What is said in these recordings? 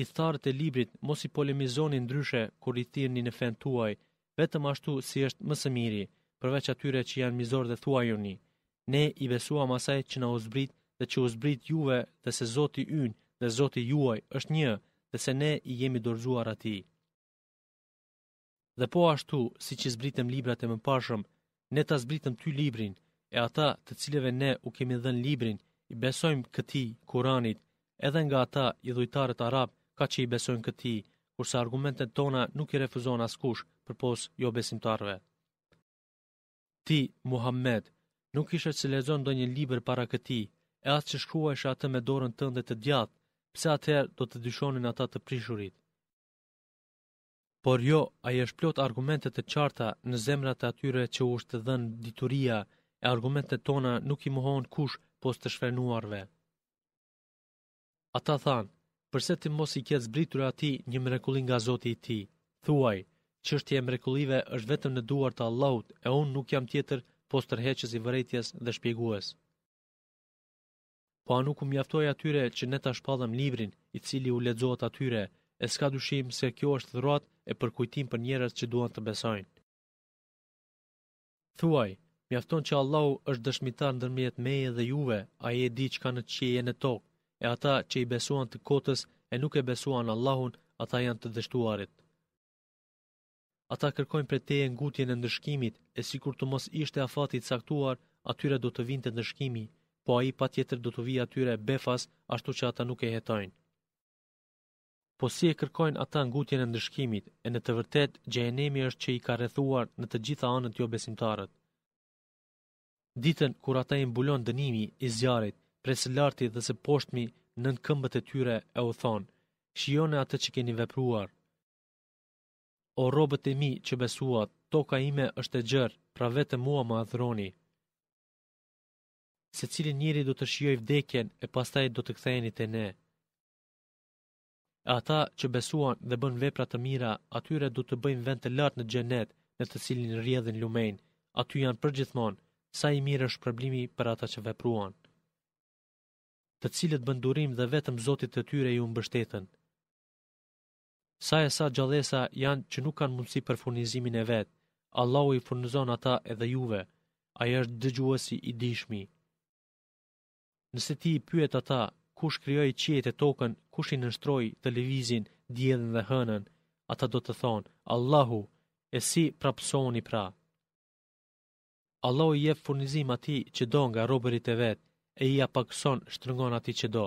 i tharët e librit mos i polemizoni ndryshe kur i tirni në fen tuaj, vetëm ashtu si është së miri, përveç atyre që janë mizor dhe thuajoni. Ne i besuam asaj që në uzbrit dhe që uzbrit juve dhe se Zoti ynë dhe Zoti juaj është një dhe se ne i jemi dorzuar ati. Dhe po ashtu, si që zbritëm librat e më pashëm, ne ta zbritëm ty librin, e ata të cileve ne u kemi dhenë librin, i besojmë këti, kuranit, edhe nga ata i dhujtarët arabë ka që i besojnë këti, kurse argumentet tona nuk i refuzon askush për pos jo besimtarve. Ti, Muhammed, nuk ishe që lezon do një liber para këti, e atë që shkrua ishe atë me dorën tënde të djatë, pse atëherë do të dyshonin ata të prishurit. Por jo, a i është plot argumentet e qarta në zemrat e atyre që u është të dhenë dituria e argumentet tona nuk i muhon kush post të shfrenuarve. Ata thanë, përse ti mos i kjetë zbritur ati një mrekullin nga Zoti i ti? Thuaj, qështje e mrekullive është vetëm në duar të Allahut, e unë nuk jam tjetër post tërheqës i vërejtjes dhe shpjegues. Po a nuk u mjaftoj atyre që ne ta shpallëm librin i cili u ledzohet atyre, e s'ka dushim se kjo është dhrat e përkujtim për njerës që duan të besojnë. Thuaj, mjafton që Allahu është dëshmitar në dërmjet meje dhe juve, a e di që ka në qije në tokë e ata që i besuan të kotës e nuk e besuan Allahun, ata janë të dështuarit. Ata kërkojnë për teje ngutjen në ndëshkimit, e si kur të mos ishte afati të saktuar, atyre do të vinte të ndëshkimi, po a i pa tjetër do të vi atyre befas, ashtu që ata nuk e jetojnë. Po si e kërkojnë ata ngutjen në ndëshkimit, e në të vërtet, gjenemi është që i ka rrethuar në të gjitha anët jo besimtarët. Ditën, kur ata i mbulon dënimi i zjarit, prej së larti dhe se poshtmi në në këmbët e tyre e u thonë, shione atë që keni vepruar. O robët e mi që besuat, toka ime është e gjërë, pra vetë mua më adhroni. Se cili njëri do të shioj vdekjen e pastaj do të këthejni të ne. Ata që besuan dhe bën vepra të mira, atyre do të bëjmë vend të lartë në gjenet në të cilin rjedhin lumejnë, aty janë përgjithmonë, sa i mirë është problemi për ata që vepruan të cilët bën durim dhe vetëm Zotit të tyre ju mbështetën. Sa e sa gjallesa janë që nuk kanë mundësi për furnizimin e vetë, Allahu i furnizon ata edhe juve, a është dëgjuesi i dishmi. Nëse ti i pyet ata, kush kryoj qiet e tokën, kush i nështroj televizin, djelën dhe hënën, ata do të thonë, Allahu, e si prapsoni pra. Allahu i jep furnizim ati që do nga robërit e vetë, e i apakëson shtrëngon ati që do.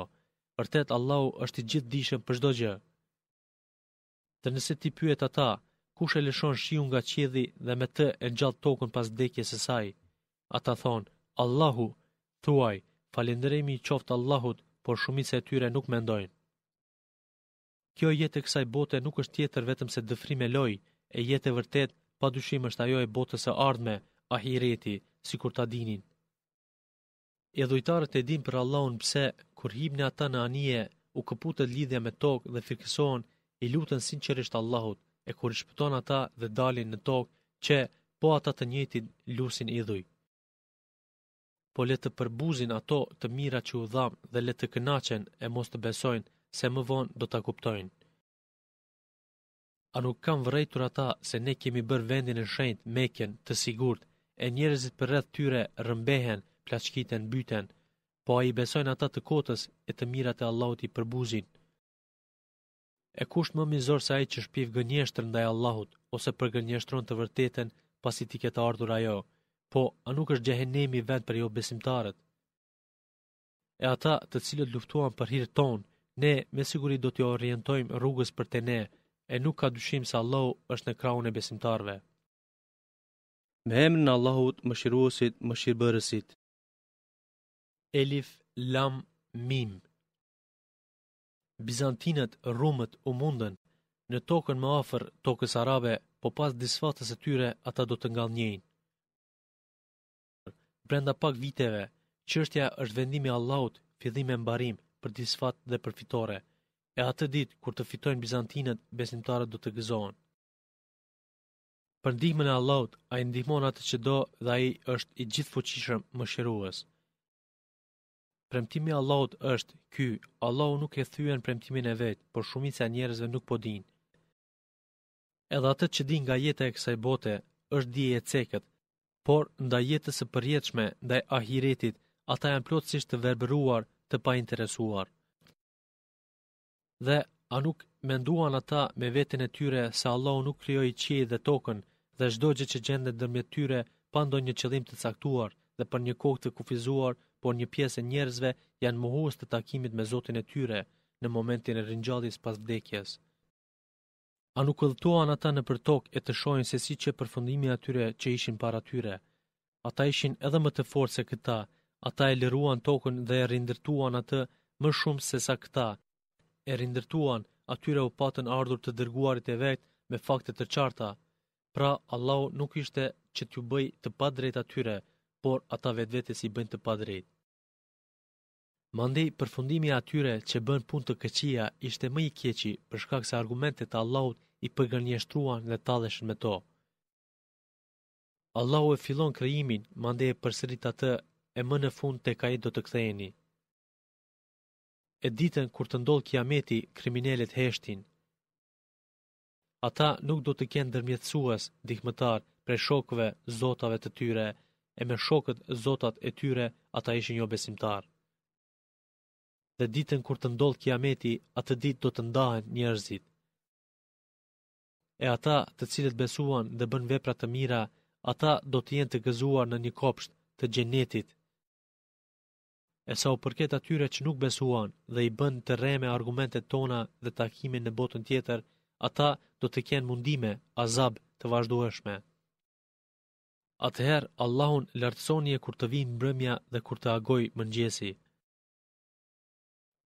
Vërtet, Allahu është i gjithë dishëm për shdo gjë. Të nëse ti pyet ata, kush e lëshon shiu nga qedhi dhe me të e gjallë tokën pas dekje së saj? Ata thonë, Allahu, thuaj, falenderemi i qoftë Allahut, por shumit se tyre nuk mendojnë. Kjo jetë e kësaj bote nuk është tjetër vetëm se dëfri loj, e jetë e vërtet, pa dushim është ajo e botës e ardhme, ahireti, si kur ta dinin. E dhujtarët e din për Allahun pse, kur hibnë ata në anije, u këputët lidhja me tokë dhe firkëson, i lutën sinqerisht Allahut, e kur ishpëton ata dhe dalin në tokë, që po ata të njëtit lusin i dhuj. Po le të përbuzin ato të mira që u dham dhe le të kënachen e mos të besojnë se më vonë do të kuptojnë. A nuk kam vrejtur ata se ne kemi bërë vendin e shenjt, meken, të sigurt, e njerëzit për rrët tyre rëmbehen plashkiten, byten, po a i besojnë ata të kotës e të mirat e Allahut i përbuzin. E kusht më mizor se a i që shpiv gënjeshtër ndaj Allahut, ose për gënjeshtron të vërteten pasi ti këtë ardhur ajo, po a nuk është gjehenemi vend për jo besimtarët. E ata të cilët luftuan për hirë tonë, ne me siguri do t'jo orientojmë rrugës për të ne, e nuk ka dyshim se Allahu është në kraun e besimtarve. Me emrin Allahut, më Mëshirbërësit. Elif, Lam, Mim. Bizantinët, Rumët u mundën në tokën më afër tokës arabe, po pas disfatës së tyre ata do të ngallnin. Brenda pak viteve, çështja është vendimi i Allahut, fillim e mbarim për disfat dhe për fitore. E atë ditë kur të fitojnë bizantinët, besimtarët do të gëzohen. Për ndihmën e Allahut, ai ndihmon atë që do dhe ai është i gjithfuqishëm, mëshirues. Premtimi Allahut është ky, Allahu nuk e thyen premtimin e vet, por shumica e njerëzve nuk po din. Edhe atë që din nga jeta e kësaj bote është dije e cekët, por ndaj jetës së përjetshme, ndaj ahiretit, ata janë plotësisht të verbëruar, të painteresuar. Dhe a nuk menduan ata me veten e tyre se Allahu nuk krijoi qiej dhe tokën, dhe çdo gjë që gjendet ndërmjet tyre pa ndonjë qëllim të caktuar dhe për një kohë të kufizuar, por një pjesë e njerëzve janë mohues të takimit me Zotin e tyre në momentin e ringjalljes pas vdekjes. A nuk udhtuan ata në për tokë e të shohin se si që përfundimi atyre që ishin para tyre. Ata ishin edhe më të fortë se këta, ata e liruan tokën dhe e rindërtuan atë më shumë se sa këta. E rindërtuan, atyre u patën ardhur të dërguarit e vetë me fakte të qarta. Pra, Allahu nuk ishte që t'ju bëj të pa drejt atyre, por ata vetë vetë si bëjnë të padrejt. Mande përfundimi i atyre që bën punë të këqija ishte më i keqi për shkak se argumentet e Allahut i përgënjeshtruan dhe talleshën me to. Allahu e fillon krijimin, mande e përsërit atë e më në fund tek ai do të ktheheni. E ditën kur të ndodh kiameti, kriminalet heshtin. Ata nuk do të kenë ndërmjetësues, dihmëtar, prej shokëve, zotave të tyre, e me shokët zotat e tyre ata ishin jo besimtar. Dhe ditën kur të ndodhë kiameti, atë ditë do të ndahen njerëzit. E ata të cilët besuan dhe bën vepra të mira, ata do të jenë të gëzuar në një kopsht të gjenetit. E sa u përket atyre që nuk besuan dhe i bën të reme argumentet tona dhe takimin në botën tjetër, ata do të kenë mundime azab të vazhdueshme. Atëherë Allahun lartësoni e kur të vinë mbrëmja dhe kur të agoj mëngjesi.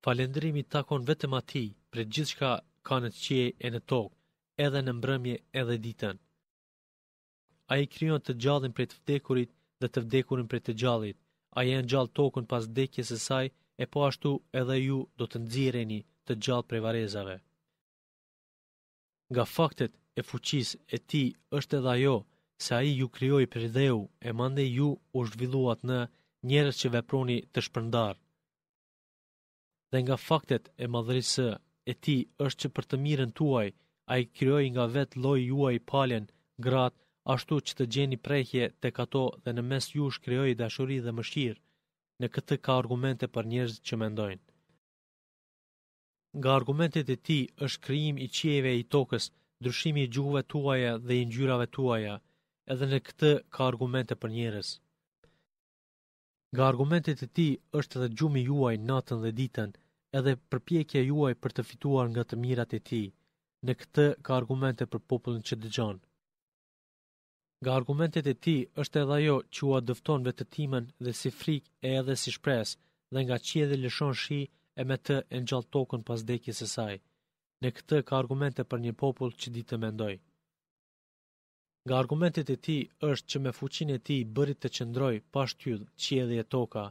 Falendrimi takon vetëm ati, për gjithë shka ka në të qie e në tokë, edhe në mbrëmje edhe ditën. A i kryon të gjallin për të vdekurit dhe të vdekurin për të gjallit. A i e në gjallë tokën pas dhekjes e saj, e po ashtu edhe ju do të nëzireni të gjallë për varezave. Nga faktet e fuqis e ti është edhe ajo, se ai ju krijoi për dheu e mande ju u zhvilluat në njerëz që veproni të shpërndar. Dhe nga faktet e madhërisë e ti është që për të mirën tuaj, a i kryoj nga vetë loj juaj paljen, gratë, ashtu që të gjeni prejhje të kato dhe në mes ju shkryoj dashuri dhe mëshirë, në këtë ka argumente për njerëz që mendojnë. Nga argumentet e ti është kryim i qieve i tokës, dryshimi i gjuhve tuaja dhe i njyrave tuaja, edhe në këtë ka argumente për njerëz. Nga argumentet e tij është edhe gjumi juaj natën dhe ditën, edhe përpjekja juaj për të fituar nga të mirat e tij. Në këtë ka argumente për popullin që dëgjon. Nga argumentet e tij është edhe ajo që ua dëfton vetëtimen dhe si frikë e edhe si shpresë, dhe nga qielli lëshon shi e me të e ngjall tokën pas dekjes së saj. Në këtë ka argumente për një popull që ditë mendoj. Nga argumentet e ti është që me fuqin e ti bërit të qëndroj pash tjith që edhe e toka,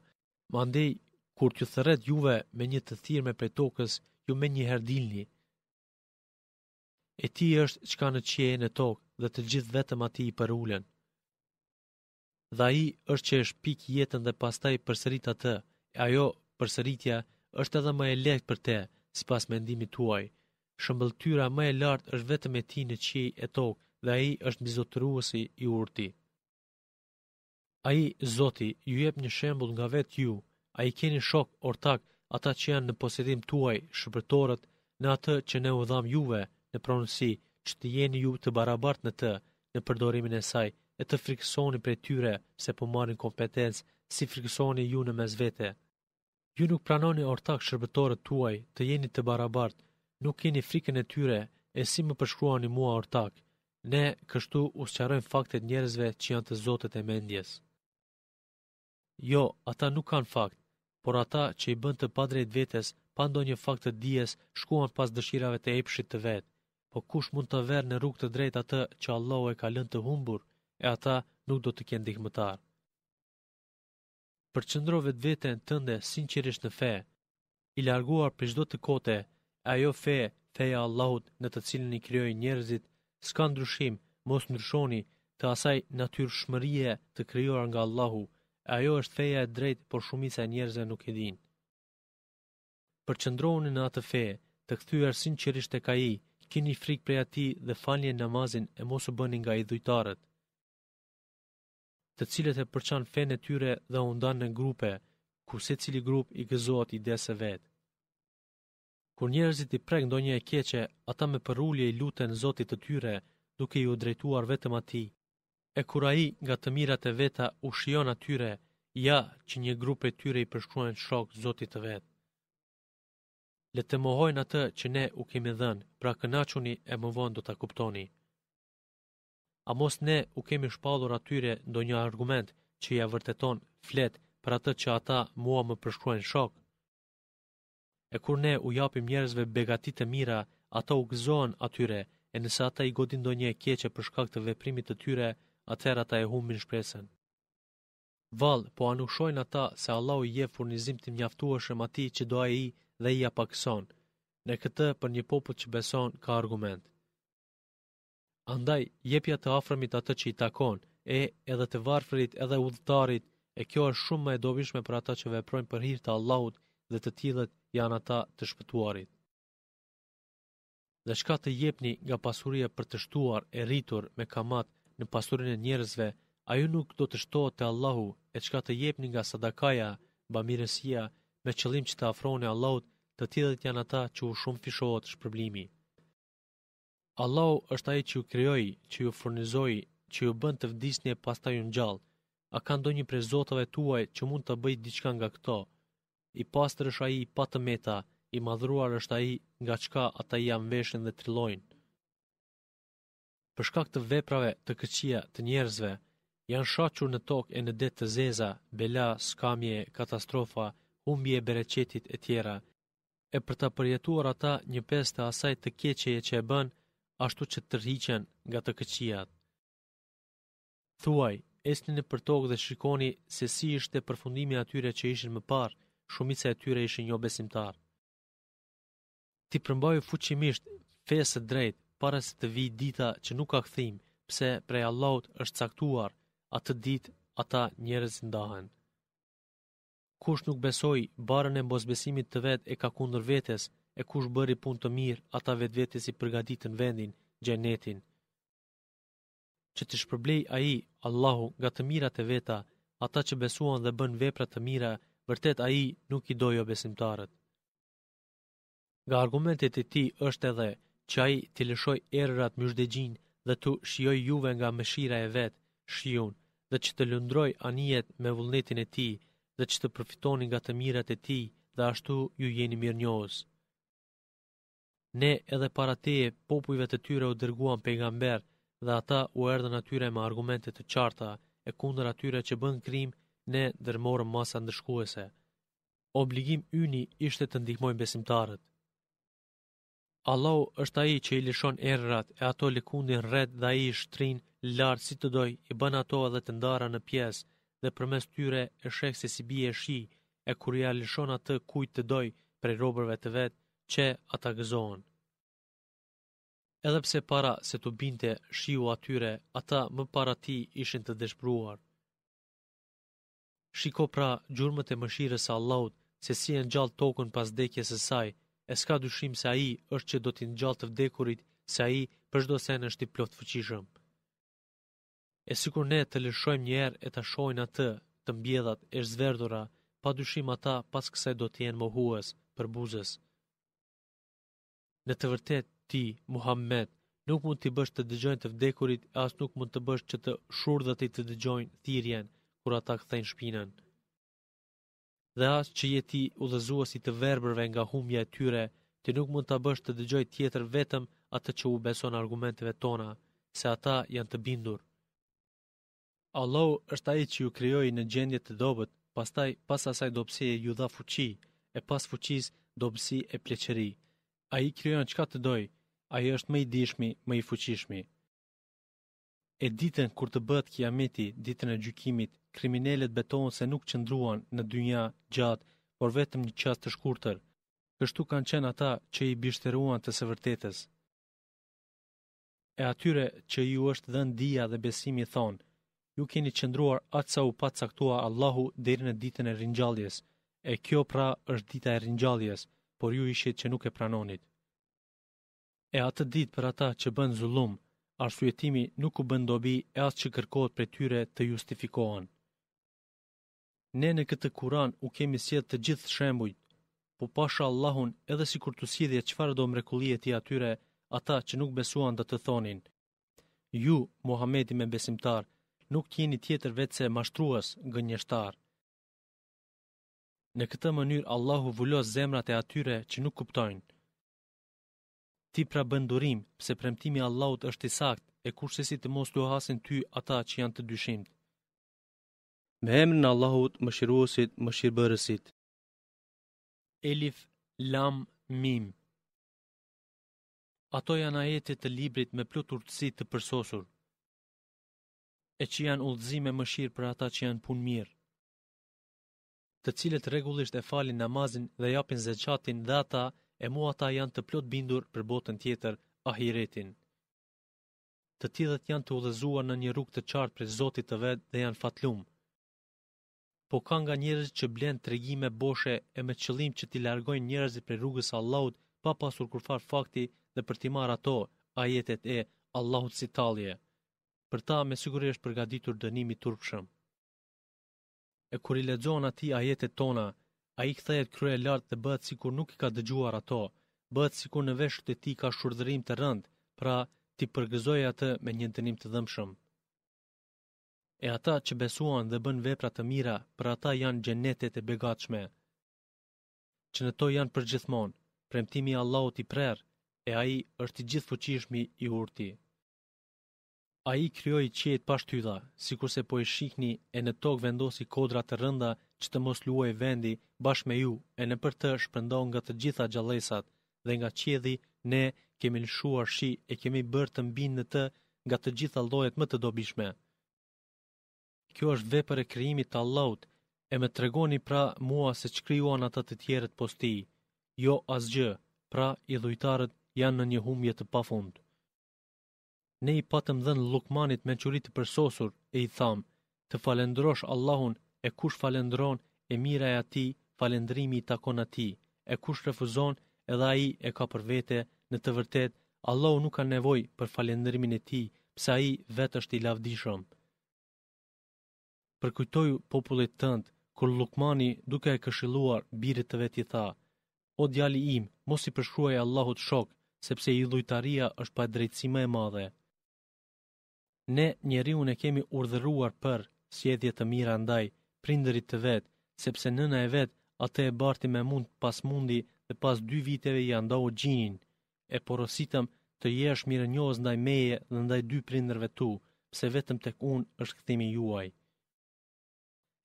ma ndej kur të thëret juve me një të thirme për tokës ju me një herdilni. E ti është që ka në që e në tokë dhe të gjithë vetëm ati i për ulen. Dha i është që është pik jetën dhe pastaj përsërit atë, e ajo përsëritja është edhe më e lekt për te, si pas mendimi tuaj. Shëmbëlltyra më e lartë është vetëm e ti në që e tokë, dhe ai është mbizotëruesi i urti. Ai Zoti ju jep një shembull nga vetë ju. Ai keni shok ortak ata që janë në posedim tuaj, shpërtorët, në atë që ne u dham juve në pronësi, që të jeni ju të barabart në të, në përdorimin e saj, e të frikësoni për tyre se po marrin kompetencë, si frikësoni ju në mes vete. Ju nuk pranoni ortak shërbetorët tuaj të jeni të barabart, nuk keni frikën e tyre e si më përshkruani mua ortakë ne kështu usqarojmë faktet njerëzve që janë të zotet e mendjes. Jo, ata nuk kanë fakt, por ata që i bënd të padrejt vetes, pa ndonjë fakt të dijes, shkuan pas dëshirave të epshit të vetë. Po kush mund të verë në rrug të drejt atë që Allahu e ka lënë të humbur, e ata nuk do të kenë ndihmëtar. Përqendro vetveten tënde sinqerisht në fe, i larguar për shdo të kote, ajo fe, feja Allahut në të cilin i kryoj njerëzit s'ka ndryshim, mos ndryshoni të asaj natyrë shmërije të kryuar nga Allahu, e ajo është feja e drejtë, por shumica e njerëzve nuk e dinë. Për qëndroni në atë feje, të këthyër sinqerisht e ka i, kini frikë prej ati dhe falje namazin e mos u bëni nga i dhujtarët. Të cilët e përçan fene tyre dhe undan në grupe, ku cili grup i gëzot i desë vetë. Kur njerëzit i prek ndonjë e keqe, ata me përulje i luten Zotit të tyre, duke ju drejtuar vetëm ati. E kur a i nga të mirat e veta u shion atyre, ja që një grupe tyre i përshkruen shok Zotit të vetë. Le të mohojnë atë që ne u kemi dhenë, pra kënachuni e më vonë do të kuptoni. A mos ne u kemi shpallur atyre ndonjë argument që ja vërteton flet për atë që ata mua më përshkruen shok, e kur ne u japim njerëzve begatit e mira, ata u gëzohen atyre, e nëse ata i godin do një e kjeqe për shkak të veprimit të tyre, atër ata e humbin shpresen. Val, po anushojnë ata se Allah u je furnizim të mjaftuashe ma ti që doa i dhe i apakëson, në këtë për një popët që beson ka argument. Andaj, jepja të afrëmit atë që i takon, e edhe të varfrit edhe udhëtarit, e kjo është shumë më e dobishme për ata që veprojnë për hirtë Allahut dhe të tjilët janë ata të shpëtuarit. Dhe shka të jepni nga pasurje për të shtuar e rritur me kamat në pasurin e njerëzve, a ju nuk do të shtohet të Allahu e shka të jepni nga sadakaja, bamiresia, me qëllim që të afroni Allahut, të tjilët janë ata që u shumë fishohet shpërblimi. Allahu është aji që ju kryoj, që ju furnizoj, që ju bënd të vdisni e pasta ju në gjallë, a ka ndonjë prezotave tuaj që mund të bëjt diçka nga këto, i pastër është ai i pa të meta, i madhruar është ai nga çka ata i janë veshën dhe trillojnë. Për shkak të veprave të këqija të njerëzve, janë shaqur në tokë e në det të zeza, bela, skamje, katastrofa, humbje e bereqetit e tjera. E për të përjetuar ata një pesë të asaj të keqeje që e bën, ashtu që të rriqen nga të këqijat. Thuaj, esni në për tokë dhe shikoni se si ishte përfundimi atyre që ishin më parë, shumica e tyre ishin jo besimtar. Ti përmbaj fuqimisht fesë drejt para se të vi dita që nuk ka këthim, pse prej Allahut është caktuar atë dit ata njerëz ndahen. Kush nuk besoj, barën e mbosbesimit të vet e ka kundër vetes, e kush bëri pun të mirë, ata vetë vetes i përgadit në vendin, gjenetin. Që të shpërblej a i, Allahu, nga të mirat e veta, ata që besuan dhe bën vepra të mira, vërtet a i nuk i dojo besimtarët. Ga argumentet e ti është edhe që a i të lëshoj erërat mjëshdegjin dhe të shioj juve nga mëshira e vetë, shion, dhe që të lëndroj anijet me vullnetin e ti dhe që të përfitoni nga të mirat e ti dhe ashtu ju jeni mirë njohës. Ne edhe para te popujve të tyre u dërguan pe dhe ata u erdhen atyre me argumentet të qarta e kundër atyre që bën krim ne dërmorëm masa ndërshkuese. Obligim yni ishte të ndihmojnë besimtarët. Allahu është ai që i lëshon errat e ato lëkundin rreth dhe ai i shtrin lart si të doj, i bën ato edhe të ndara në pjesë dhe përmes tyre e sheh se si bie shi e kur ja lëshon atë kujt të doj prej robërve të vet që ata gëzohen. Edhe pse para se të binte shiu atyre, ata më para ti ishin të dëshpruar. Shiko pra gjurmët e mëshirës së Allahut, se si e ngjall tokën pas vdekjes së saj, e s'ka dyshim se ai është që do të ngjall të vdekurit, se ai për çdo sen është i plot fuqishëm. E sikur ne të lëshojmë një herë e të shohin atë, të mbjedhat e zverdhura, pa dyshim ata pas kësaj do të jenë mohues për buzës. Në të vërtet ti, Muhammed, nuk mund të bësh të dëgjojnë të vdekurit, as nuk mund të bësh që të shurë i të dëgjojnë të kur ata kthejnë shpinën. Dhe as që je ti udhëzuesi të verbërve nga humbja e tyre, ti nuk mund ta bësh të dëgjoj tjetër vetëm atë që u beson argumenteve tona, se ata janë të bindur. Allahu është ai që ju krijoi në gjendje të dobët, pastaj pas asaj dobësie e ju dha fuqi e pas fuqis dobësi e pleqëri. Ai krijon çka të doj. Ai është më i dishmi, më i fuqishmi. E ditën kur të bëhet kiameti, ditën e gjykimit, kriminalet betohen se nuk qëndruan në dynja gjatë, por vetëm një qas të shkurtër. Kështu kanë qenë ata që i bishteruan të së vërtetës. E atyre që ju është dhën dia dhe besimi thonë, ju keni qëndruar atë sa u patë caktua Allahu deri në ditën e ringjalljes. e kjo pra është dita e ringjalljes, por ju ishit që nuk e pranonit. E atë ditë për ata që bën zullum, arsujetimi nuk u bëndobi e asë që kërkohet për tyre të justifikohen. Ne në këtë kuran u kemi sjetë të gjithë shembujt, po pasha Allahun edhe si kur të sidhje qëfar do mrekulije ti atyre ata që nuk besuan dhe të thonin. Ju, Muhammedi me besimtar, nuk kjeni tjetër vetë se mashtruas njështar. Në këtë mënyr, Allahu vullos zemrat e atyre që nuk kuptojnë ti pra bën durim, pse premtimi i Allahut është i sakt, e kurse si të mos të hasin ty ata që janë të dyshimt. Me emrin Allahut, mëshiruesit, mëshirbërësit. Elif Lam Mim Ato janë ajetit të librit me plot urtësi të përsosur, e që janë ullëzime mëshirë për ata që janë punë mirë, të cilët regullisht e falin namazin dhe japin zakatin dhe ata e mua ata janë të plot bindur për botën tjetër, ahiretin. Të tjithet janë të udhëzuar në një rrug të qartë për Zotit të vedë dhe janë fatlumë po ka nga njerëz që blen tregime boshe e me qëllim që ti largojnë njerëz për rrugës Allahut pa pasur kurfar fakti dhe për ti marrë ato ajetet e Allahut si talje. Për ta me siguri është përgaditur dënimi turpshëm. E kur i lexon ati ajetet tona, A i këthejet krye lartë dhe bëtë si kur nuk i ka dëgjuar ato, bëtë si kur në veshët e ti ka shurëdhërim të rëndë, pra ti përgëzoj atë me një të të dëmshëm. E ata që besuan dhe bën vepra të mira, për ata janë gjenetet e begatshme. Që në to janë për gjithmonë, premtimi Allahot i prerë, e a i është i gjithë fuqishmi i urti. A i kryoj qëjtë pashtyda, si kurse po i shikni e në tokë vendosi kodrat të rënda që të mos luaj vendi bashkë me ju e në për të shpëndon nga të gjitha gjallesat dhe nga qedi ne kemi lëshuar shi e kemi bërë të mbinë në të nga të gjitha lojet më të dobishme. Kjo është vepër e kryimit të allaut e me tregoni pra mua se që kryuan atë të tjeret posti, jo asgjë, pra i dhujtarët janë në një humje të pafund. Ne i patëm dhenë lukmanit me qëritë përsosur e i thamë, të falendrosh Allahun e kush falendron, e mira e ati, falendrimi i takon ati, e kush refuzon, edhe a i e ka për vete, në të vërtet, Allahu nuk ka nevoj për falendrimin e ti, psa i vetë është i lavdishëm. Përkujtoju popullit tënd, kur Lukmani duke e këshiluar birit të veti tha, o djali im, mos i përshruaj Allahut shok, sepse i dhujtaria është pa drejtësi më e madhe. Ne njeriu e kemi urdhëruar për sjedhje të mira ndaj, prinderit të vetë, sepse nëna e vetë atë e barti me mund pas mundi dhe pas dy viteve i andau gjinin, e porositëm të jesh mire njohës ndaj meje dhe ndaj dy prinderve tu, pse vetëm tek unë është këthimi juaj.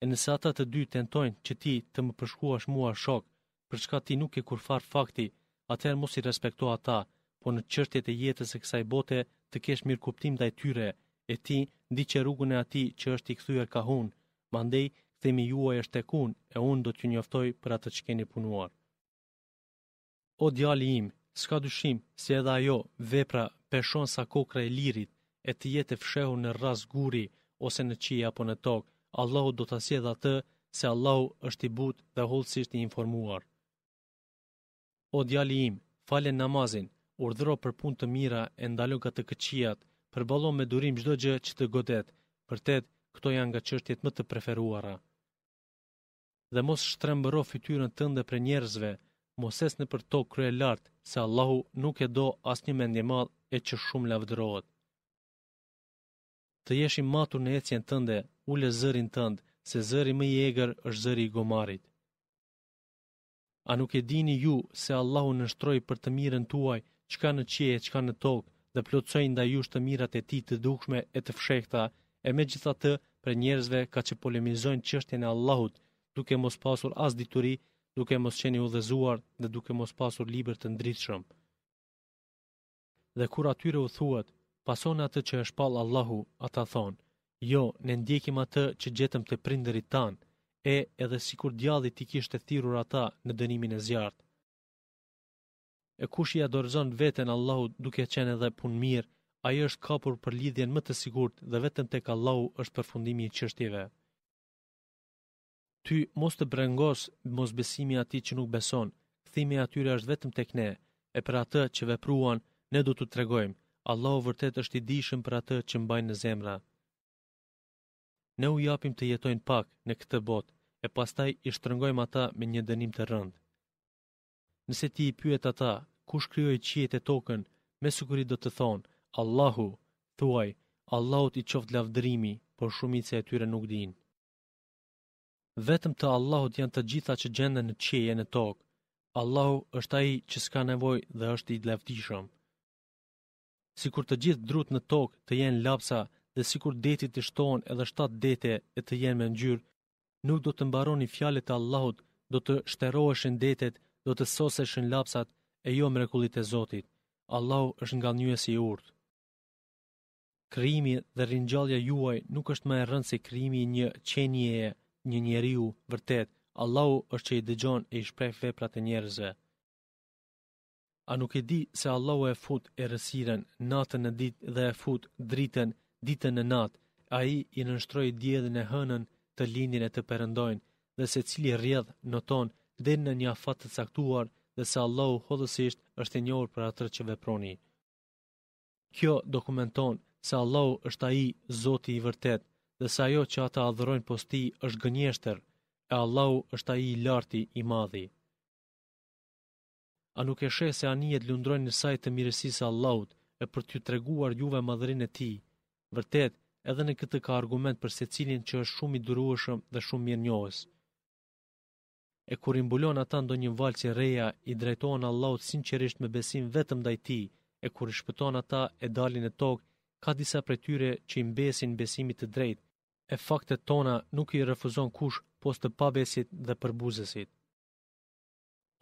E nëse ata të dy tentojnë që ti të më përshkuash mua shok, për çka ti nuk e kurfar fakti, atëherë mos i respekto ata, po në çështjet e jetës së kësaj bote të kesh mirë kuptim ndaj tyre, e ti ndiqe rrugën e atij që është i kthyer hun, mandej themi juaj është tek unë, e unë do t'ju njoftoj për atë që keni punuar. O djali im, s'ka dyshim, si edhe ajo, vepra, peshon sa kokra e lirit, e të jetë e fshehu në ras guri, ose në qia apo në tokë, Allahu do t'asje dhe atë, se Allahu është i but dhe holësisht i informuar. O djali im, fale namazin, urdhëro për punë të mira e ndalën ka të këqijat, përballo me durim çdo gjë që të godet. Për tëtë këto janë nga çështjet më të preferuara dhe mos shtrembëro fytyrën tënde për njerëzve, mos esni për tokë krye lartë, se Allahu nuk e do asë një mendje madhë e që shumë lavdërohet. Të jesh i matur në ecjen tënde, ule zërin tënd, se zëri më i egër është zëri i gomarit. A nuk e dini ju se Allahu nështroj për të mirën tuaj, qka në qie e qka në tokë, dhe plotësojnë da jush të mirat e ti të dukshme e të fshekta, e me gjitha të për njerëzve ka që polemizojnë qështjen e Allahut, duke mos pasur as dituri, duke mos qeni u dhezuar dhe duke mos pasur liber të ndritëshëm. Dhe kur atyre u thuat, pason atë që është palë Allahu, ata thonë, jo, ne ndjekim atë që gjetëm të prinderit tanë, e edhe si kur djallit ti kishtë e thirur ata në dënimin e zjartë. E kush i adorëzon veten Allahu duke qenë edhe punë mirë, a i është kapur për lidhjen më të sigurt dhe vetëm tek Allahu është përfundimi i qështive ty mos të brengos mos besimi ati që nuk beson, këthimi atyre është vetëm tek ne, e për atë që vepruan, ne do të tregojmë, Allahu vërtet është i dishëm për atë që mbajnë në zemra. Ne u japim të jetojnë pak në këtë botë, e pastaj i shtrëngojmë ata me një dënim të rëndë. Nëse ti i pyet ata, kush kryoj qiet e tokën, me sukuri do të thonë, Allahu, thuaj, Allahut i qoftë lavdërimi, por shumice e tyre nuk dinë. Vetëm të Allahut janë të gjitha që gjenden në qeje në tokë. Allahu është ai që s'ka nevoj dhe është i dlevdishëm. Si kur të gjithë drut në tokë të jenë lapsa dhe si kur detit të shtohen edhe 7 dete e të jenë me gjyrë, nuk do të mbaroni fjalet të Allahut, do të shteroheshin detet, do të soseshin lapsat e jo mrekullit e Zotit. Allahu është nga njës i urtë. Krimi dhe rinjallja juaj nuk është më e rëndë se krimi një qenjeje, një njeriu vërtet, Allahu është që i dëgjon e i shpreh veprat e njerëzve. A nuk e di se Allahu e fut e rësiren, natën në ditë dhe e fut dritën, ditën në natë, a i i nështroj djedhën e hënën të lindin e të përëndojnë, dhe se cili rjedhë në tonë dhe në një afat të caktuar dhe se Allahu hodhësisht është e njohur për atër që veproni. Kjo dokumenton se Allahu është a i zoti i vërtetë, dhe sa jo që ata adhërojnë posti është gënjeshtër, e Allahu është aji i larti i madhi. A nuk e shë se anijet lundrojnë në sajtë të mirësisë Allahut e për t'ju treguar juve madhërin e ti, vërtet edhe në këtë ka argument për se cilin që është shumë i duruëshëm dhe shumë mirë njohës. E kur imbulon ata ndo një valë që reja i drejtojnë Allahut sinqerisht me besim vetëm da i ti, e kur i shpëton ata e dalin e tokë, ka disa pretyre që imbesin besimit të drejtë, e faktet tona nuk i refuzon kush post të pabesit dhe përbuzesit.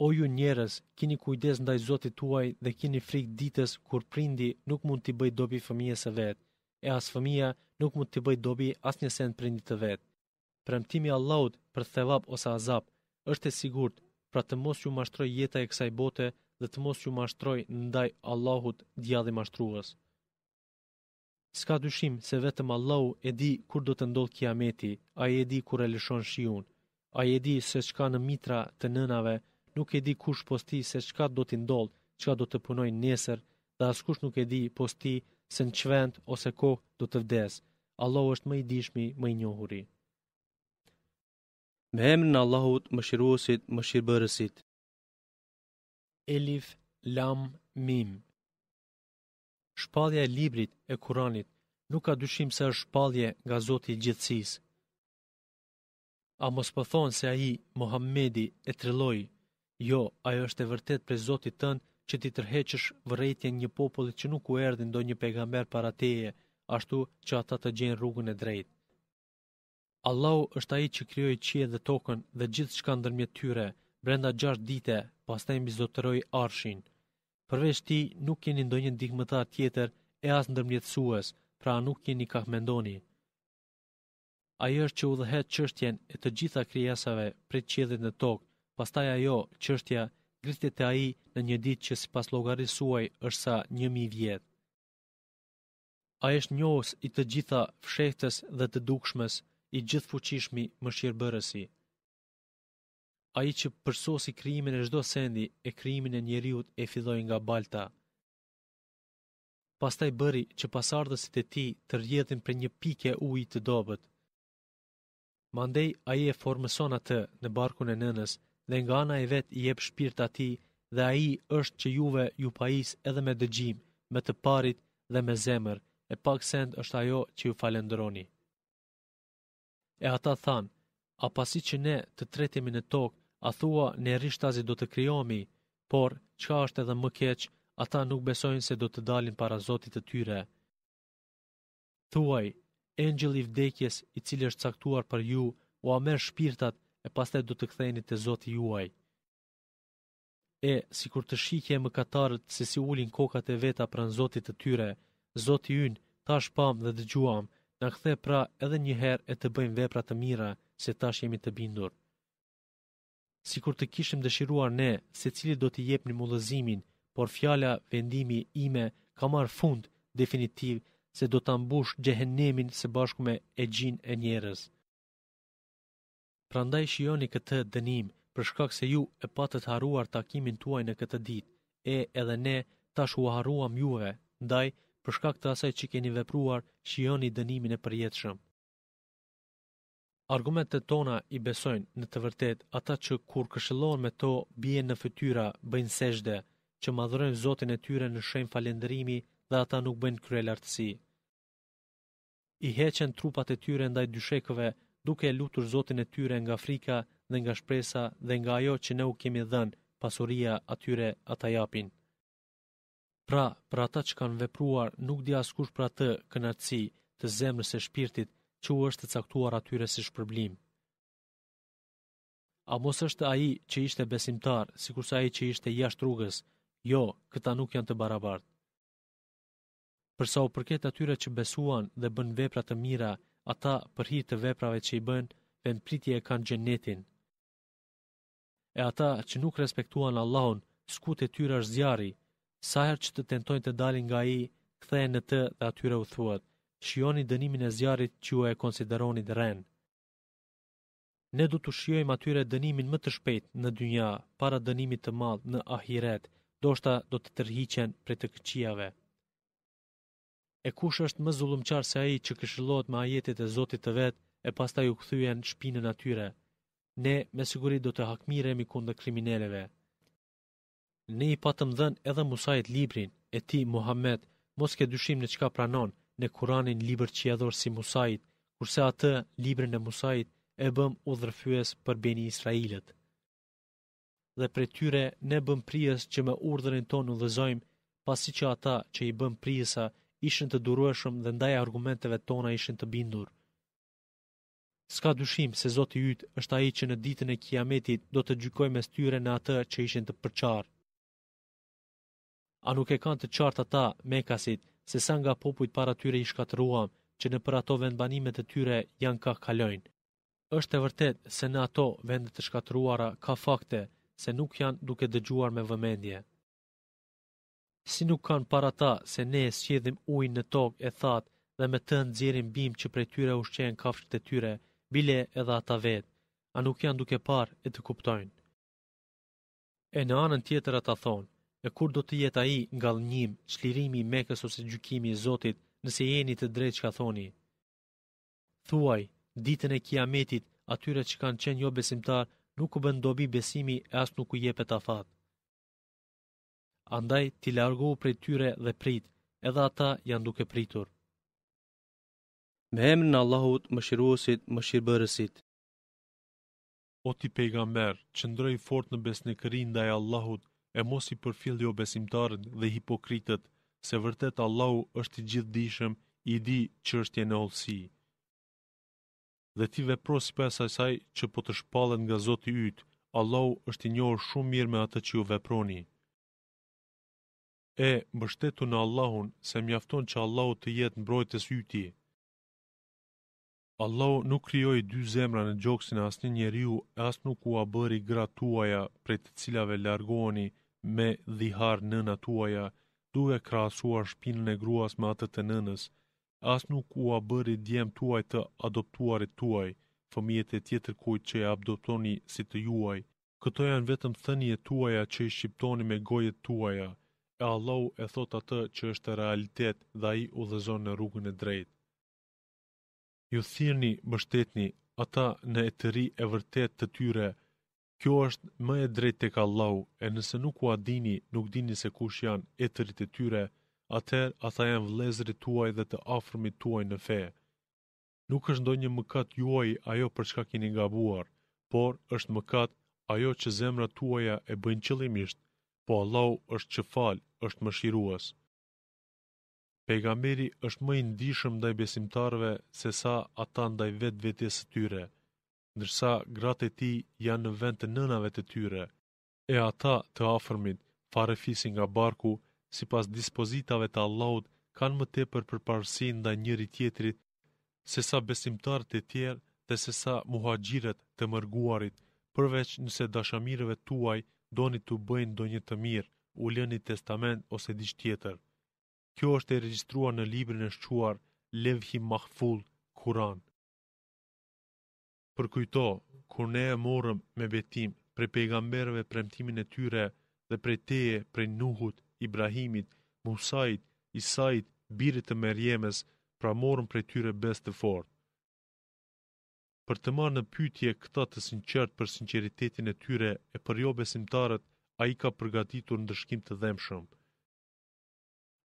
O ju njerës, kini kujdes ndaj zotit tuaj dhe kini frik ditës kur prindi nuk mund t'i bëj dobi fëmijës e vetë, e as fëmija nuk mund t'i bëj dobi asë një sen prindit të vetë. Premtimi Allahut për thevap ose azap është e sigurt, pra të mos ju mashtroj jeta e kësaj bote dhe të mos ju mashtroj ndaj Allahut djadhi mashtruës. Ska dyshim se vetëm Allahu e di kur do të ndodh kiameti, ai e di kur e lëshon shiun. Ai e di se çka në mitra të nënave, nuk e di kush posti se çka do të ndodhë, çka do të punoj nesër, dhe askush nuk e di posti se në çvend ose kohë do të vdes. Allahu është më i dishmi, më i njohuri. Me në Allahut, më shirëbërësit. Elif Lam Mim shpallja e librit e Kuranit nuk ka dyshim se është shpallje nga Zoti i gjithësisë. A mos po thon se ai Muhamedi e trilloi? Jo, ajo është e vërtet për Zotit tënd që ti tërheqësh vërejtjen një populli që nuk u erdhi ndonjë pejgamber para teje, ashtu që ata të gjejnë rrugën e drejtë. Allahu është ai që krijoi qiellin dhe tokën dhe gjithçka ndërmjet tyre brenda 6 dite, pastaj mbi zotëroi arshin. Përveç ti nuk keni ndonjë ndihmëtar tjetër e as ndërmjetësues, pra nuk keni kah mendoni. Ai është që udhëhet çështjen e të gjitha krijesave prej qiellit në tokë, pastaj ajo çështja gritet te ai në një ditë që sipas llogarisë suaj është sa 1000 vjet. A është njohës i të gjitha fshehtës dhe të dukshmes, i gjithë fuqishmi më shirëbërësi a i që përsosi kryimin e shdo sendi e kryimin e njeriut e fidoj nga balta. Pastaj bëri që pasardësit e ti të rjedhin për një pike uj të dobet. Mandej a i e formëson atë në barkun e nënës dhe nga ana e vet i jep shpirt ati dhe a i është që juve ju pais edhe me dëgjim, me të parit dhe me zemër, e pak send është ajo që ju falendroni. E ata than, a pasi që ne të tretjemi në tokë a thua ne rishtazi do të kryomi, por qka është edhe më keq, ata nuk besojnë se do të dalin para zotit të tyre. Thuaj, engjëli i vdekjes i cili është caktuar për ju, o a merë shpirtat e paste do të ktheni të zotit juaj. E, si kur të shikje e më katarët se si ulin kokat e veta pra në zotit të tyre, zotit yn, ta shpam dhe dëgjuam, në kthe pra edhe njëherë e të bëjmë vepra të mira, se tash jemi të bindur si kur të kishim dëshiruar ne se cili do t'i jep një mullëzimin, por fjala vendimi ime ka marë fund definitiv se do t'a mbush gjehenemin se bashku me e gjin e njerës. Prandaj shioni këtë dënim, për shkak se ju e patët haruar takimin tuaj në këtë ditë, e edhe ne tash u haruam juve, ndaj për shkak të asaj që keni vepruar, shioni dënimin e përjetëshëm. Argumentet tona i besojnë në të vërtet ata që kur këshëllohen me to bie në fytyra, bëjnë sejdë, që madhrojnë Zotin e tyre në shenjë falënderimi dhe ata nuk bëjnë kryelartësi. lartësi. I heqen trupat e tyre ndaj dyshekëve, duke lutur Zotin e tyre nga frika dhe nga shpresa dhe nga ajo që ne u kemi dhënë, pasuria atyre ata japin. Pra, pra ata që kanë vepruar, nuk di askush për atë kënaqësi të zemrës e shpirtit, që u është të caktuar atyre si shpërblim. A mos është aji që ishte besimtar, si kursa aji që ishte jashtë rrugës, jo, këta nuk janë të barabartë. Përsa u përket atyre që besuan dhe bën vepra të mira, ata për hirtë të veprave që i bën, dhe në pritje e kanë gjenetin. E ata që nuk respektuan Allahun, skut e tyra është zjari, saher që të tentojnë të dalin nga i, këthejnë në të dhe atyre u thuatë shioni dënimin e zjarit që ju e konsideroni dë Ne du të shiojmë atyre dënimin më të shpejt në dynja, para dënimit të malë në ahiret, do shta do të tërhiqen për të këqiave. E kush është më zulumqar se aji që këshillot me ajetit e zotit të vetë e pasta ju këthujen shpinën atyre. Ne me sigurit do të hakmiremi kundë krimineleve. Ne i patëm dhenë edhe Musajt Librin, e ti, Muhammed, mos ke dyshim në qka pranon, në Kur'anin libër që e dhorë si Musait, kurse atë, librin e Musait, e bëm u dhërfyës për beni Israelit. Dhe pre tyre, ne bëm prijes që me urdhërin tonë u dhezojmë, pasi që ata që i bëm prijesa ishën të durueshëm dhe ndaj argumenteve tona ishën të bindur. Ska dyshim se Zotë i ytë është aji që në ditën e kiametit do të gjykoj me styre në atë që ishën të përqarë. A nuk e kanë të qartë ata me kasitë, se sa nga popujt para tyre i shkatruam, që në për ato vendbanimet e tyre janë ka kalojnë. Êshtë e vërtet se në ato vendet të shkatruara ka fakte, se nuk janë duke dëgjuar me vëmendje. Si nuk kanë para ta se ne e sjedhim ujnë në tokë e thatë dhe me të nëzirim bim që prej tyre ushqen kafshët e tyre, bile edhe ata vetë, a nuk janë duke parë e të kuptojnë. E në anën tjetër ata thonë, e kur do të jetë ai lënjim, çlirimi i Mekës ose gjykimi i Zotit, nëse jeni të drejtë çka thoni. Thuaj, ditën e Kiametit, atyre që kanë qenë jo besimtar, nuk u bën dobi besimi e as nuk u jepet afat. Andaj ti largohu prej tyre dhe prit, edhe ata janë duke pritur. Me emrin e Allahut, Mëshiruesit, Mëshirbërësit. O ti pejgamber, qëndroi fort në besnikëri ndaj Allahut, e mos i përfil jo besimtarët dhe hipokritët, se vërtet Allahu është i gjithë dishëm, i di që është jenë olësi. Dhe ti vepro si saj saj që po të shpallet nga Zoti ytë, Allahu është i njohë shumë mirë me atë që ju veproni. E, mbështetu në Allahun, se mjafton që Allahu të jetë mbrojtës yti. Allahu nuk krijoi dy zemra në gjoksin e asnjë njeriu, as nuk u a bëri gratuaja prej të cilave largoni, me dhihar nëna tuaja, duke krasuar shpinën e gruas me atët e nënës, as nuk u a bëri djemë tuaj të adoptuarit tuaj, fëmijet e tjetër kujt që e abdoptoni si të juaj. Këto janë vetëm thënje tuaja që i shqiptoni me gojet tuaja, e Allahu e thot atë që është realitet dhe i u dhezon në rrugën e drejt. Ju thirni, bështetni, ata në e të ri e vërtet të tyre, Kjo është më e drejtë tek Allahu, e nëse nuk u adini, nuk dini se kush janë etërit e tyre, atër ata janë vlezrit tuaj dhe të afrmi tuaj në fe. Nuk është ndonjë mëkat juaj ajo për çka keni gabuar, por është mëkat ajo që zemrat tuaja e bëjnë qëllimisht, po Allahu është që falë, është mëshirues. Pejgamberi është më i dhe ndaj besimtarëve se sa ata ndaj vetë vetes së tyre ndërsa gratë e ti janë në vend të nënave të tyre, e ata të afërmit fare fisin nga barku, si pas dispozitave të Allahut, kanë më tepër për ndaj nda njëri tjetrit, se sa besimtarët e tjerë dhe se sa muhajgjiret të mërguarit, përveç nëse dashamirëve tuaj doni të bëjnë do një të mirë, u lëni testament ose diqë tjetër. Kjo është e regjistruar në librin e shquar Levhi Mahful, Kuran përkujto kur ne e morëm me betim prej pejgamberëve premtimin e tyre dhe prej teje, prej Nuhut, Ibrahimit, Musait, Isait, birit të Merjemes, pra morëm prej tyre best të fort. Për të marë në pytje këta të sinqert për sinceritetin e tyre e për jo besimtarët, a i ka përgatitur në dëshkim të dhemshëm.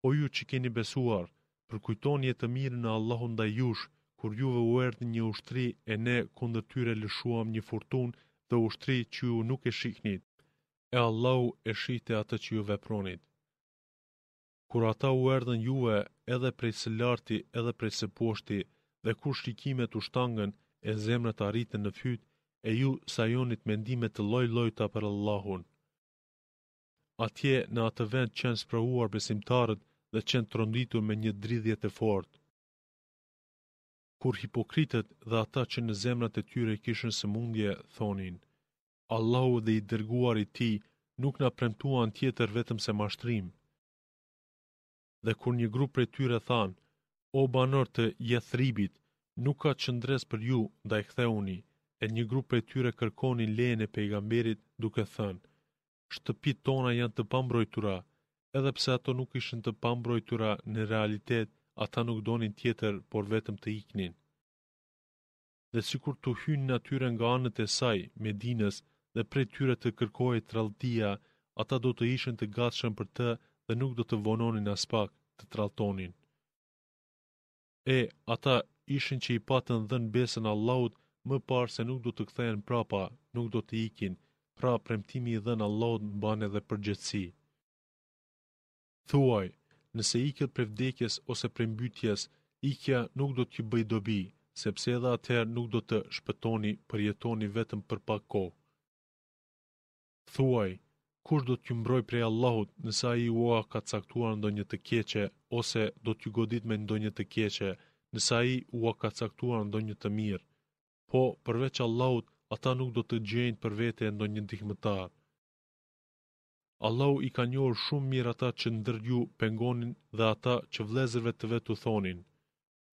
O ju që keni besuar, përkujtoni e të mirë në Allahun da jush, kur juve u erdhë një ushtri e ne kundër tyre lëshuam një furtun të ushtri që ju nuk e shiknit, e Allahu e shite atë që ju vepronit. Kur ata u erdhën juve edhe prej së larti edhe prej së poshti dhe kur shikimet u shtangën e zemrët arritën në fyt e ju sajonit mendimet të loj lojta për Allahun. Atje në atë vend qenë spërhuar besimtarët dhe qenë tronditur me një dridhjet e fortë kur hipokritët dhe ata që në zemrat e tyre kishën së mundje, thonin, Allahu dhe i dërguar i ti nuk në premtuan tjetër vetëm se mashtrim. Dhe kur një grup për tyre than, o banor të jethribit, nuk ka qëndres për ju, da i ktheuni, e një grup për tyre kërkonin lejën e pejgamberit duke thënë, shtëpit tona janë të pambrojtura, edhe pse ato nuk ishën të pambrojtura në realitet, ata nuk donin tjetër, por vetëm të iknin. Dhe si kur të hynë natyre nga anët e saj, me dinës, dhe prej tyre të kërkojë të ata do të ishen të gatshën për të dhe nuk do të vononin as pak të traltonin. E, ata ishin që i patën dhe në besën Allahut, më parë se nuk do të kthejen prapa, nuk do të ikin, pra premtimi i dhe në Allahut në bane dhe përgjëtsi. Thuaj, nëse iket për vdekjes ose për mbytjes, ikja nuk do t'ju bëj dobi, sepse edhe atëherë nuk do të shpëtoni për jetoni vetëm për pak ko. Thuaj, kush do t'ju mbroj prej Allahut nëse i ua ka caktuar ndonjë të keqe, ose do t'ju godit me ndonjë të keqe, nëse i ua ka caktuar ndonjë të mirë. Po, përveç Allahut, ata nuk do të gjenjë për vete ndonjë ndihmëtarë. Allahu i ka njohur shumë mirë ata që ndërju pengonin dhe ata që vëllezërve të vet u thonin,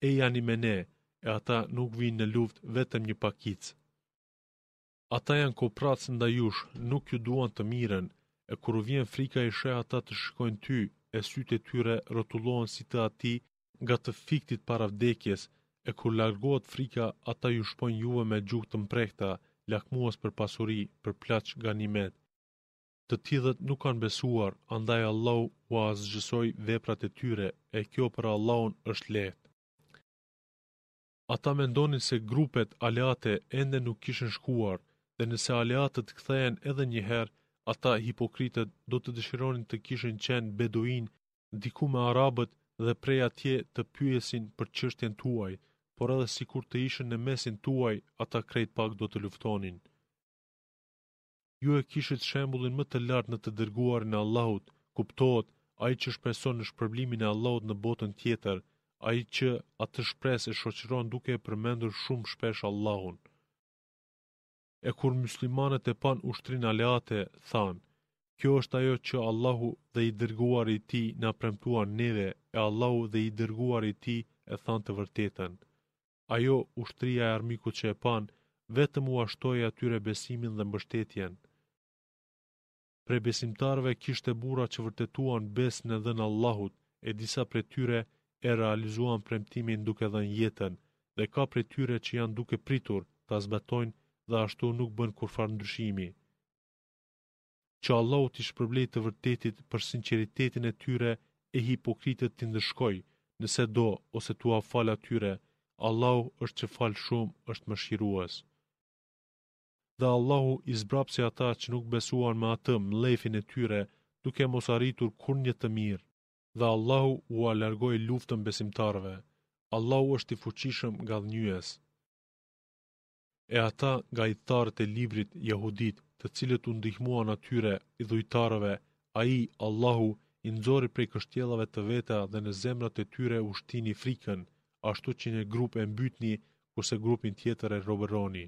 e janë i me ne, e ata nuk vinë në luft vetëm një pakicë. Ata janë kopratës nda jush, nuk ju duan të miren, e kur vjen frika i shë ata të shikojnë ty, e sytë e tyre rrotullohen si të ati nga të fiktit para vdekjes, e kur largohet frika, ata ju shpojnë juve me gjukë të mprekta, lakmuas për pasuri, për plaç ganimet të tjithët nuk kanë besuar, andaj Allah u azgjësoj veprat e tyre, e kjo për Allahun është lehtë. Ata mendonin se grupet aleate ende nuk kishën shkuar, dhe nëse aleatët këthejen edhe njëherë, ata hipokritët do të dëshironin të kishën qenë beduin, diku me arabët dhe prej atje të pyesin për qështjen tuaj, por edhe si kur të ishën në mesin tuaj, ata krejt pak do të luftonin ju e kishit shembulin më të lartë në të dërguar në Allahut, kuptohet, a i që shpreson në shpërblimin e Allahut në botën tjetër, a i që atë shpres e shoqiron duke e përmendur shumë shpesh Allahun. E kur muslimanët e pan ushtrin aleate, thanë, kjo është ajo që Allahu dhe i dërguar i ti në premtuar neve, e Allahu dhe i dërguar i ti e thanë të vërtetën. Ajo ushtria e armiku që e panë, vetëm u ashtoj atyre besimin dhe mbështetjen. Pre besimtarve kishte bura që vërtetuan bes në dhenë Allahut, e disa pre tyre e realizuan premtimin duke dhe jetën, dhe ka pre tyre që janë duke pritur, ta zbatojnë dhe ashtu nuk bën kurfar ndryshimi. Që Allahut ishë përblejt të vërtetit për sinceritetin e tyre e hipokritet të ndëshkoj, nëse do ose tua fal atyre, Allahu është që falë shumë, është më shiruasë dhe Allahu i zbrapsi ata që nuk besuan me atë lefin e tyre, duke mos arritur kur një të mirë, dhe Allahu u alergoj luftën besimtarve. Allahu është i fuqishëm nga dhënjues. E ata nga i tharët e librit jahudit, të cilët u ndihmuan atyre i dhujtarëve, a i, Allahu, i nëzori prej kështjelave të veta dhe në zemrat e tyre u shtini frikën, ashtu që një grupë e mbytni, kurse grupin tjetër e roberoni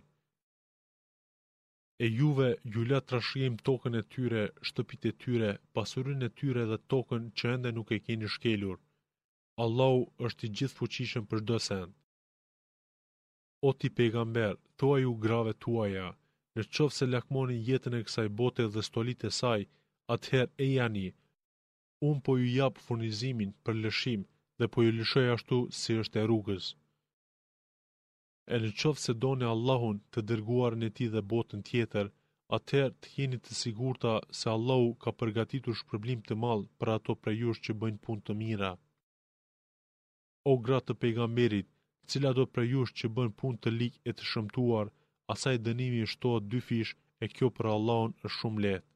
e juve ju la trashëgim tokën e tyre, shtëpitë e tyre, pasurinë e tyre dhe tokën që ende nuk e keni shkelur. Allahu është i gjithfuqishëm për çdo send. O ti pejgamber, thuaj u grave tuaja, në qovë se lakmoni jetën e kësaj bote dhe stolit e saj, atëher e jani, unë po ju japë furnizimin për lëshim dhe po ju lëshoj ashtu si është e rrugës e në qëfë se doni Allahun të dërguar në ti dhe botën tjetër, atëherë të jeni të sigurta se Allahu ka përgatitur shpërblim të malë për ato prejush jush që bëjnë pun të mira. O gratë të pejgamberit, cila do prejush jush që bëjnë pun të lik e të shëmtuar, asaj dënimi është to dy fish e kjo për Allahun është shumë letë.